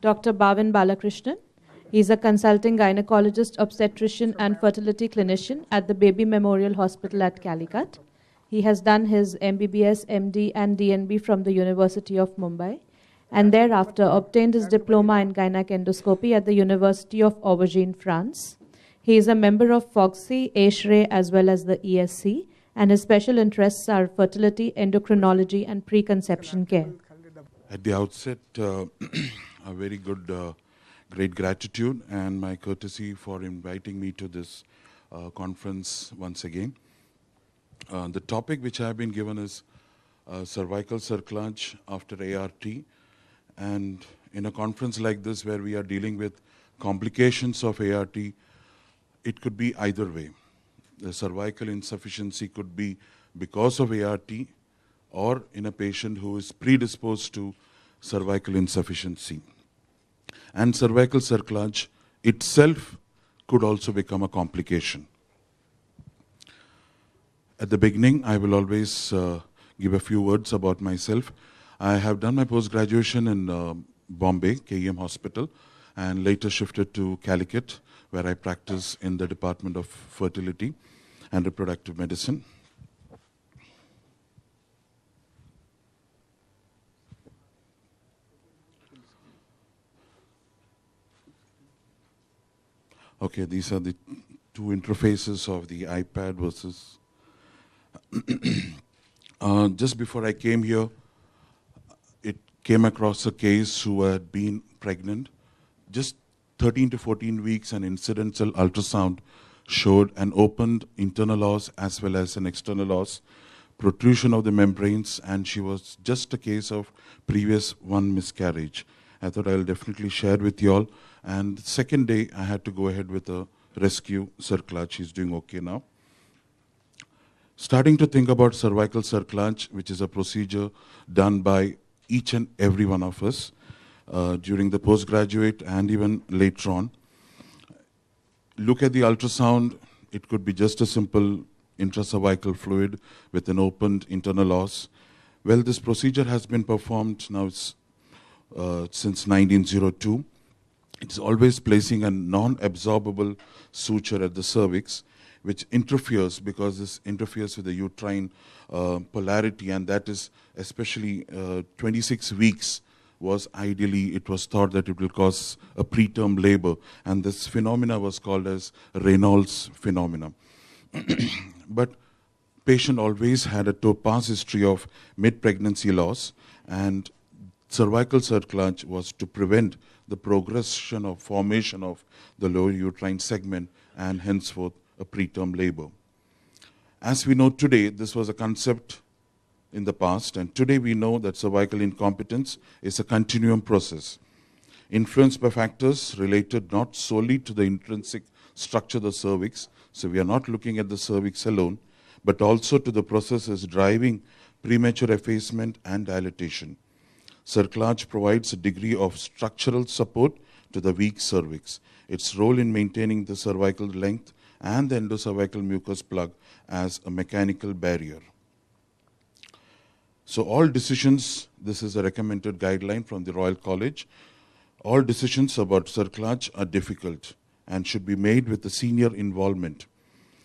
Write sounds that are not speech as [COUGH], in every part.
Dr. Bhavin Balakrishnan. He's a consulting gynecologist, obstetrician, and fertility clinician at the Baby Memorial Hospital at Calicut. He has done his MBBS, MD, and DNB from the University of Mumbai and thereafter obtained his diploma in gynec endoscopy at the University of Aubergine, France. He is a member of FOXY, ASHRAE, as well as the ESC, and his special interests are fertility, endocrinology, and preconception care. At the outset, uh, [CLEARS THROAT] a very good, uh, great gratitude and my courtesy for inviting me to this uh, conference once again. Uh, the topic which I have been given is uh, cervical circlage after ART. And in a conference like this, where we are dealing with complications of ART, it could be either way. The cervical insufficiency could be because of ART or in a patient who is predisposed to cervical insufficiency. And cervical cerclage itself could also become a complication. At the beginning, I will always uh, give a few words about myself. I have done my post graduation in uh, Bombay, KEM Hospital, and later shifted to Calicut, where I practice in the Department of Fertility and Reproductive Medicine. Okay, these are the two interfaces of the iPad versus. [CLEARS THROAT] uh, just before I came here, it came across a case who had been pregnant. Just 13 to 14 weeks, an incidental ultrasound showed an opened internal loss as well as an external loss, protrusion of the membranes, and she was just a case of previous one miscarriage. I thought I'll definitely share with you all. And the second day, I had to go ahead with a rescue circlage. She's doing okay now. Starting to think about cervical circlage, which is a procedure done by each and every one of us uh, during the postgraduate and even later on. Look at the ultrasound. It could be just a simple intracervical fluid with an opened internal os. Well, this procedure has been performed now. It's uh, since 1902. It's always placing a non-absorbable suture at the cervix, which interferes because this interferes with the uterine uh, polarity, and that is especially uh, 26 weeks was ideally it was thought that it will cause a preterm labor and this phenomena was called as reynolds phenomena [CLEARS THROAT] but patient always had a past history of mid pregnancy loss and cervical cerclage was to prevent the progression of formation of the lower uterine segment and henceforth a preterm labor. As we know today, this was a concept in the past, and today we know that cervical incompetence is a continuum process, influenced by factors related not solely to the intrinsic structure of the cervix, so we are not looking at the cervix alone, but also to the processes driving premature effacement and dilatation. Circlage provides a degree of structural support to the weak cervix. Its role in maintaining the cervical length and the endocervical mucus plug as a mechanical barrier. So all decisions, this is a recommended guideline from the Royal College, all decisions about circlage are difficult and should be made with the senior involvement.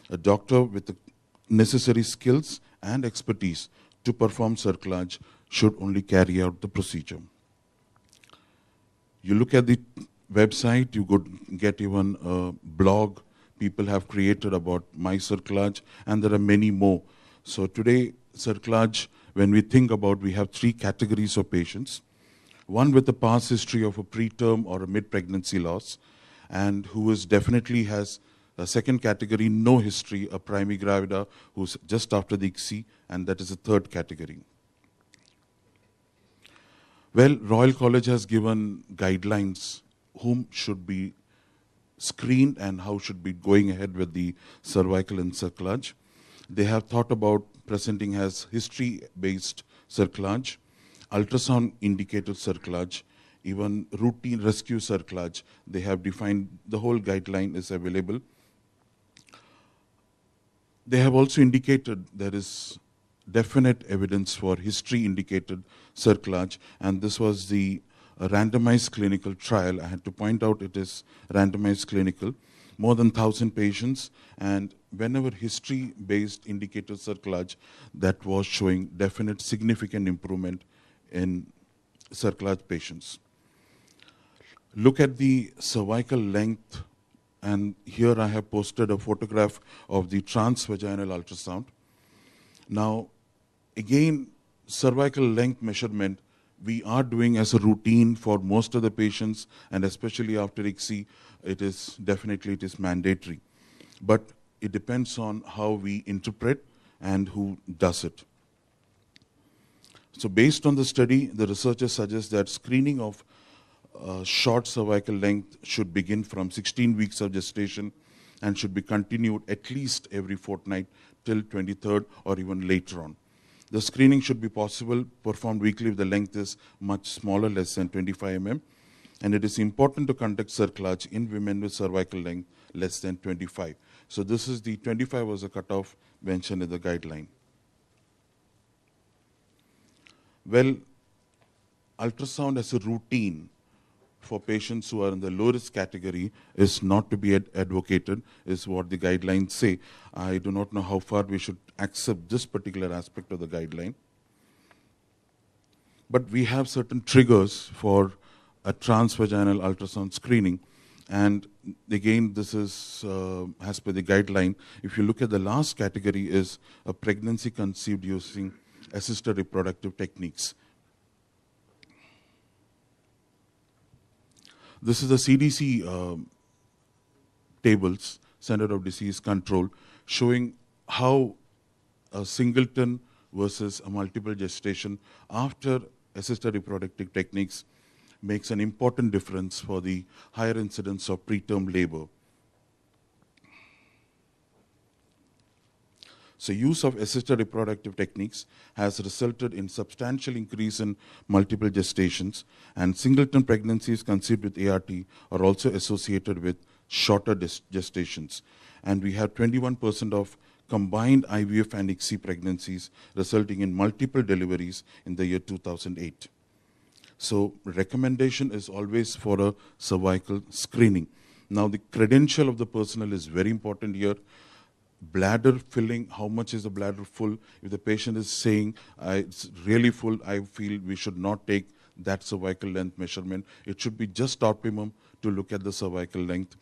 A doctor with the necessary skills and expertise to perform circlage should only carry out the procedure. You look at the website, you could get even a blog people have created about my circlage, and there are many more. So today, circlage. when we think about, we have three categories of patients. One with a past history of a preterm or a mid-pregnancy loss, and who is definitely has a second category, no history, a primigravida, who's just after the ICSI, and that is the third category. Well, Royal College has given guidelines whom should be screened and how should be going ahead with the cervical encerclage. They have thought about presenting as history-based cerclage, ultrasound indicated cerclage, even routine rescue cerclage. They have defined the whole guideline is available. They have also indicated there is definite evidence for history indicated circlage, and this was the uh, randomized clinical trial. I had to point out it is randomized clinical, more than 1,000 patients, and whenever history based indicator circlage, that was showing definite significant improvement in circlage patients. Look at the cervical length, and here I have posted a photograph of the transvaginal ultrasound. Now, Again, cervical length measurement we are doing as a routine for most of the patients and especially after ICSI, it is definitely it is mandatory. But it depends on how we interpret and who does it. So based on the study, the researchers suggest that screening of uh, short cervical length should begin from 16 weeks of gestation and should be continued at least every fortnight till 23rd or even later on. The screening should be possible, performed weekly if the length is much smaller, less than 25 mm. And it is important to conduct cerclage in women with cervical length less than 25. So this is the 25 was a cutoff mentioned in the guideline. Well, ultrasound as a routine for patients who are in the low risk category is not to be ad advocated, is what the guidelines say. I do not know how far we should accept this particular aspect of the guideline. But we have certain triggers for a transvaginal ultrasound screening. And again, this is uh, as per the guideline. If you look at the last category, is a pregnancy conceived using assisted reproductive techniques This is the CDC um, tables, Center of Disease Control, showing how a singleton versus a multiple gestation after assisted reproductive techniques makes an important difference for the higher incidence of preterm labor. So use of assisted reproductive techniques has resulted in substantial increase in multiple gestations and singleton pregnancies conceived with ART are also associated with shorter gestations. And we have 21% of combined IVF and ICSI pregnancies resulting in multiple deliveries in the year 2008. So recommendation is always for a cervical screening. Now the credential of the personnel is very important here bladder filling, how much is the bladder full? If the patient is saying, it's really full, I feel we should not take that cervical length measurement. It should be just optimum to look at the cervical length.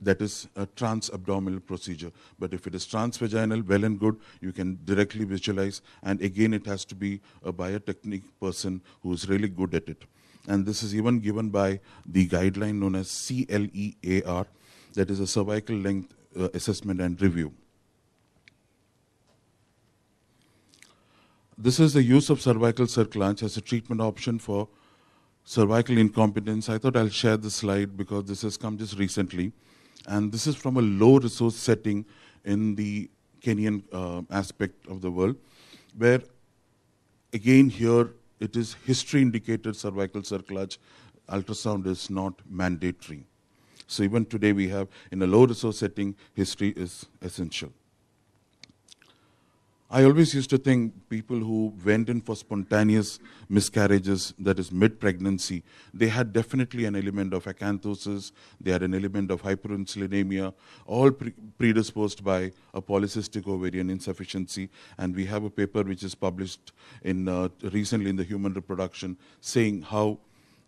That is a transabdominal procedure. But if it is transvaginal, well and good, you can directly visualize. And again, it has to be a biotechnique person who is really good at it. And this is even given by the guideline known as CLEAR, that is a cervical length uh, assessment and review. This is the use of cervical circlanch as a treatment option for cervical incompetence. I thought I'll share this slide because this has come just recently. And this is from a low resource setting in the Kenyan uh, aspect of the world, where again here it is history indicated cervical circlage ultrasound is not mandatory. So even today we have in a low resource setting, history is essential. I always used to think people who went in for spontaneous miscarriages, that is mid pregnancy, they had definitely an element of acanthosis, they had an element of hyperinsulinemia, all pre predisposed by a polycystic ovarian insufficiency. And we have a paper which is published in uh, recently in the Human Reproduction saying how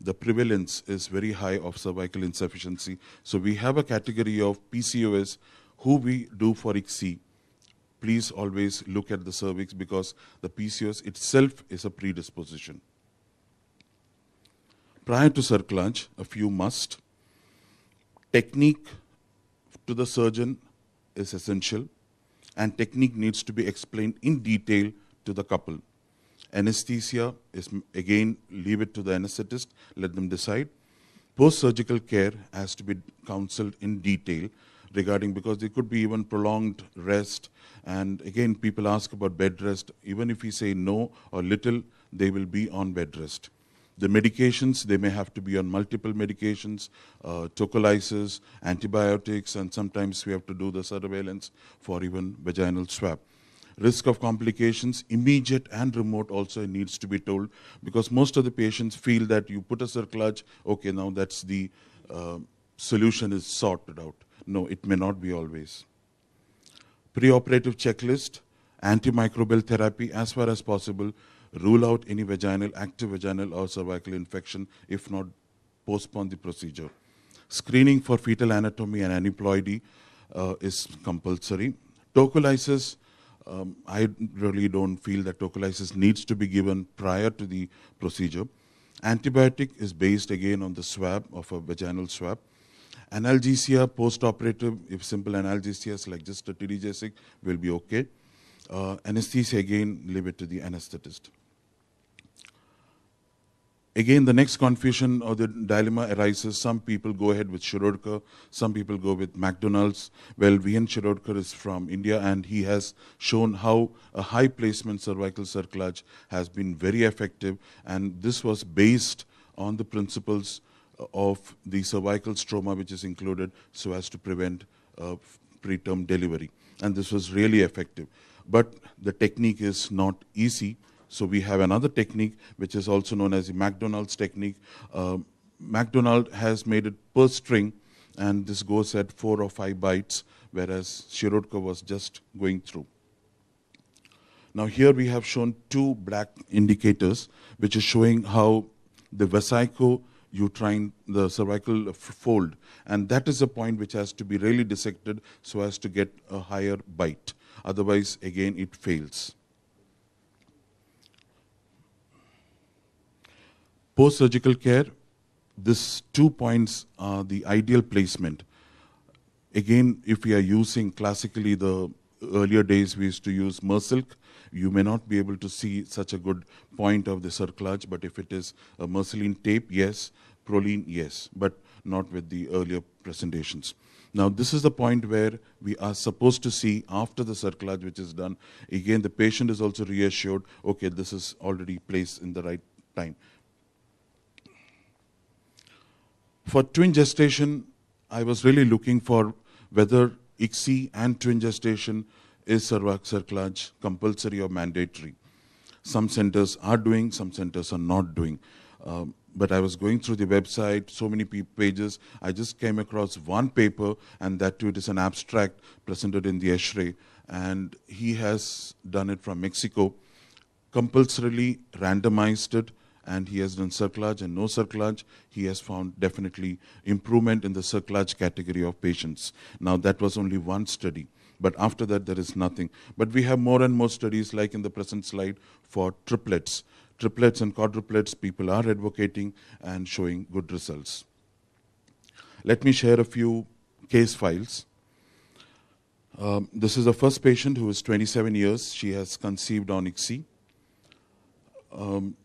the prevalence is very high of cervical insufficiency. So we have a category of PCOS who we do for ICSI please always look at the cervix because the PCOS itself is a predisposition. Prior to cerclage, a few must. Technique to the surgeon is essential and technique needs to be explained in detail to the couple. Anesthesia is, again, leave it to the anesthetist, let them decide. Post-surgical care has to be counseled in detail regarding because there could be even prolonged rest. And again, people ask about bed rest. Even if we say no or little, they will be on bed rest. The medications, they may have to be on multiple medications, uh, tocolysis, antibiotics, and sometimes we have to do the surveillance for even vaginal swab risk of complications, immediate and remote also needs to be told because most of the patients feel that you put a circlage, okay, now that's the uh, solution is sorted out. No, it may not be always. Preoperative checklist, antimicrobial therapy as far as possible, rule out any vaginal, active vaginal or cervical infection, if not, postpone the procedure. Screening for fetal anatomy and aneuploidy uh, is compulsory. Tocolysis, um, I really don't feel that tocolysis needs to be given prior to the procedure. Antibiotic is based again on the swab of a vaginal swab. Analgesia, post-operative, if simple analgesia is like just a telegesic, will be okay. Uh, anesthesia, again, leave it to the anesthetist. Again, the next confusion or the dilemma arises. Some people go ahead with Shirodkar, some people go with McDonald's. Well, V.N. Shirodkar is from India and he has shown how a high placement cervical circlage has been very effective and this was based on the principles of the cervical stroma which is included so as to prevent uh, preterm delivery. And this was really effective. But the technique is not easy. So we have another technique which is also known as the McDonald's technique. Uh, McDonald has made it per string and this goes at four or five bites whereas Shirodka was just going through. Now here we have shown two black indicators which is showing how the vesico you train the cervical fold. And that is a point which has to be really dissected so as to get a higher bite. Otherwise, again, it fails. Post surgical care, these two points are the ideal placement. Again, if we are using classically the earlier days, we used to use mersilk you may not be able to see such a good point of the cerclage, but if it is a merceline tape, yes, proline, yes, but not with the earlier presentations. Now, this is the point where we are supposed to see after the cerclage which is done, again, the patient is also reassured, okay, this is already placed in the right time. For twin gestation, I was really looking for whether ICSI and twin gestation is cerclage compulsory or mandatory? Some centers are doing, some centers are not doing. Um, but I was going through the website, so many pages. I just came across one paper, and that too, it is an abstract presented in the Ashray. And he has done it from Mexico, compulsorily randomized it, and he has done circlage and no circlage. He has found definitely improvement in the circlage category of patients. Now, that was only one study. But after that, there is nothing. But we have more and more studies, like in the present slide, for triplets. Triplets and quadruplets, people are advocating and showing good results. Let me share a few case files. Um, this is the first patient who is 27 years. She has conceived on ICSI. Um,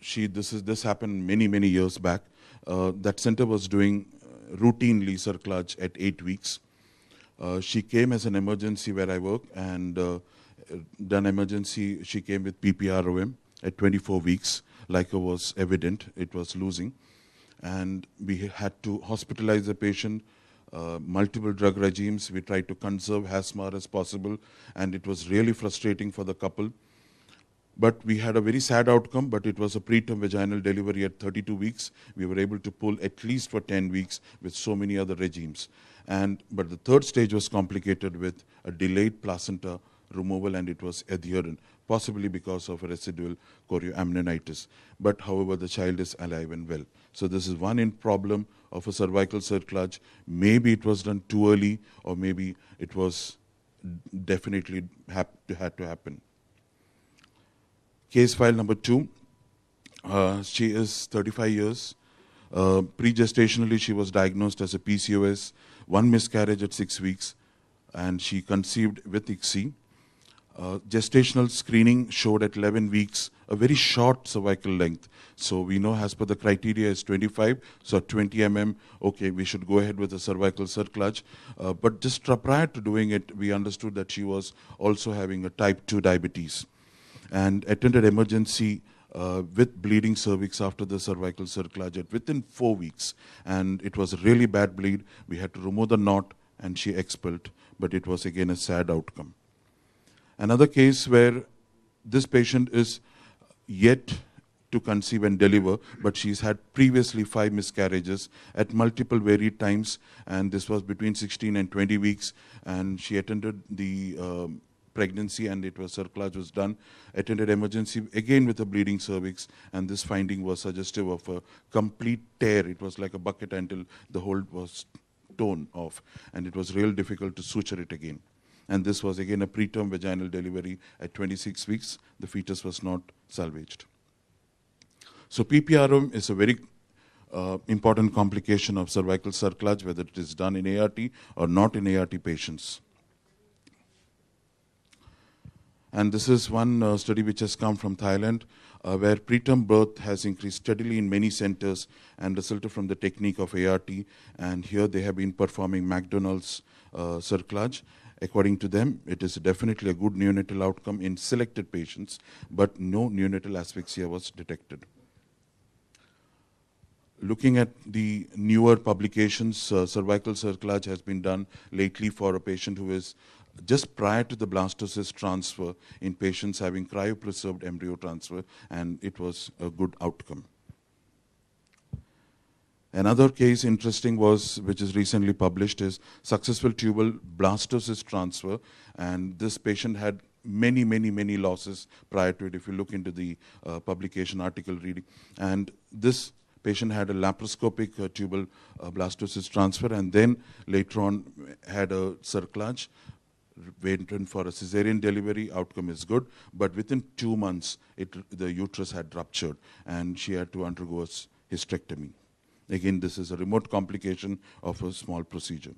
she, this, is, this happened many, many years back. Uh, that center was doing uh, routinely cerclage at eight weeks. Uh, she came as an emergency where I work and uh, uh, done emergency. She came with PPROM at 24 weeks, like it was evident it was losing. And we had to hospitalize the patient, uh, multiple drug regimes. We tried to conserve as much as possible, and it was really frustrating for the couple. But we had a very sad outcome, but it was a preterm vaginal delivery at 32 weeks. We were able to pull at least for 10 weeks with so many other regimes. And, but the third stage was complicated with a delayed placenta removal and it was adherent, possibly because of residual chorioamnionitis. But however, the child is alive and well. So this is one in problem of a cervical circlage. Maybe it was done too early, or maybe it was definitely had to happen. Case file number two. Uh, she is 35 years. Uh, pre-gestationally, she was diagnosed as a PCOS, one miscarriage at six weeks, and she conceived with ICSI. Uh, gestational screening showed at 11 weeks a very short cervical length. So we know as per the criteria is 25, so 20 mm, okay, we should go ahead with the cervical circlage. Uh, but just prior to doing it, we understood that she was also having a type 2 diabetes and attended emergency uh, with bleeding cervix after the cervical circlage within four weeks. And it was a really bad bleed. We had to remove the knot and she expelled, but it was again a sad outcome. Another case where this patient is yet to conceive and deliver, but she's had previously five miscarriages at multiple varied times, and this was between 16 and 20 weeks, and she attended the um, pregnancy and it was cerclage was done, attended emergency again with a bleeding cervix and this finding was suggestive of a complete tear. It was like a bucket until the hold was torn off and it was real difficult to suture it again. And this was again a preterm vaginal delivery at 26 weeks. The fetus was not salvaged. So PPRM is a very uh, important complication of cervical cerclage, whether it is done in ART or not in ART patients. And this is one uh, study which has come from Thailand, uh, where preterm birth has increased steadily in many centers and resulted from the technique of ART. And here they have been performing McDonald's uh, According to them, it is definitely a good neonatal outcome in selected patients, but no neonatal asphyxia was detected looking at the newer publications, uh, cervical circlage has been done lately for a patient who is just prior to the blastocyst transfer in patients having cryopreserved embryo transfer, and it was a good outcome. Another case interesting was, which is recently published, is successful tubal blastocyst transfer, and this patient had many, many, many losses prior to it. If you look into the uh, publication article reading, and this patient had a laparoscopic uh, tubal uh, blastocyst transfer, and then later on had a cerclage, went in for a cesarean delivery, outcome is good, but within two months, it, the uterus had ruptured and she had to undergo a hysterectomy. Again, this is a remote complication of a small procedure.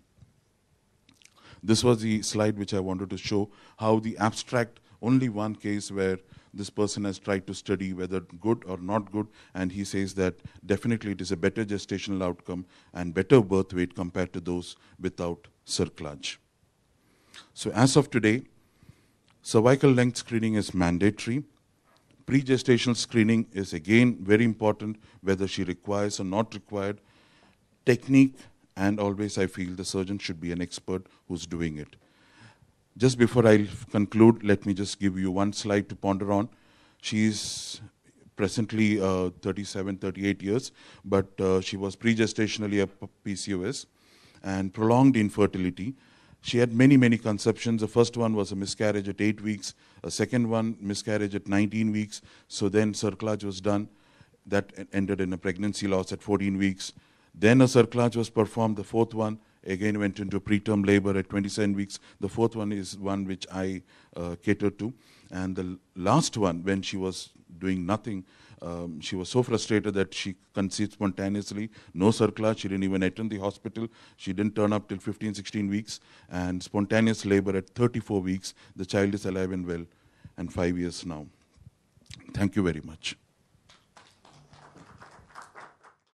This was the slide which I wanted to show how the abstract, only one case where this person has tried to study whether good or not good, and he says that definitely it is a better gestational outcome and better birth weight compared to those without cerclage. So as of today, cervical length screening is mandatory. Pre-gestational screening is again very important, whether she requires or not required. Technique, and always I feel the surgeon should be an expert who's doing it. Just before I conclude, let me just give you one slide to ponder on. She's presently uh, 37, 38 years, but uh, she was pre-gestationally a PCOS and prolonged infertility. She had many, many conceptions. The first one was a miscarriage at eight weeks, a second one, miscarriage at 19 weeks. So then surclage was done. That ended in a pregnancy loss at 14 weeks. Then a surclage was performed, the fourth one, again went into preterm labor at 27 weeks. The fourth one is one which I uh, catered to. And the last one, when she was doing nothing, um, she was so frustrated that she conceived spontaneously, no circula, she didn't even attend the hospital, she didn't turn up till 15, 16 weeks, and spontaneous labor at 34 weeks. The child is alive and well, and five years now. Thank you very much.